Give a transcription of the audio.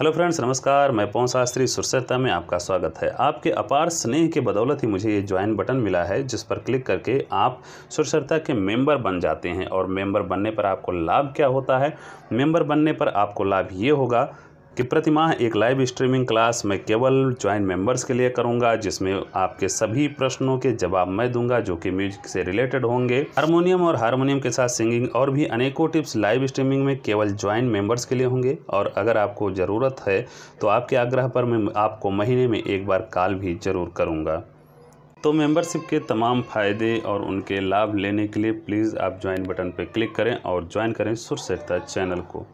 hello friends नमस्कार मैं पवन शास्त्री सुरसरता में आपका स्वागत है आपके अपार स्नेह के बदौलत ही मुझे ये ज्वाइन बटन मिला है जिस पर क्लिक करके आप सुरसरता के मेंबर बन जाते हैं और मेंबर बनने पर आपको लाभ क्या होता है मेंबर बनने पर आपको लाभ ये होगा कि प्रतिमाह एक लाइव स्ट्रीमिंग क्लास मैं केवल ज्वाइन मेंबर्स के लिए करूंगा जिसमें आपके सभी प्रश्नों के जवाब मैं दूंगा जो कि म्यूजिक से रिलेटेड होंगे हारमोनियम और हारमोनियम के साथ सिंगिंग और भी अनेकों टिप्स लाइव स्ट्रीमिंग में केवल ज्वाइन मेंबर्स के लिए होंगे और अगर आपको ज़रूरत है तो आपके आग्रह पर मैं आपको महीने में एक बार कॉल भी ज़रूर करूँगा तो मेंबरशिप के तमाम फ़ायदे और उनके लाभ लेने के लिए प्लीज़ आप ज्वाइन बटन पर क्लिक करें और ज्वाइन करें सुरसेता चैनल को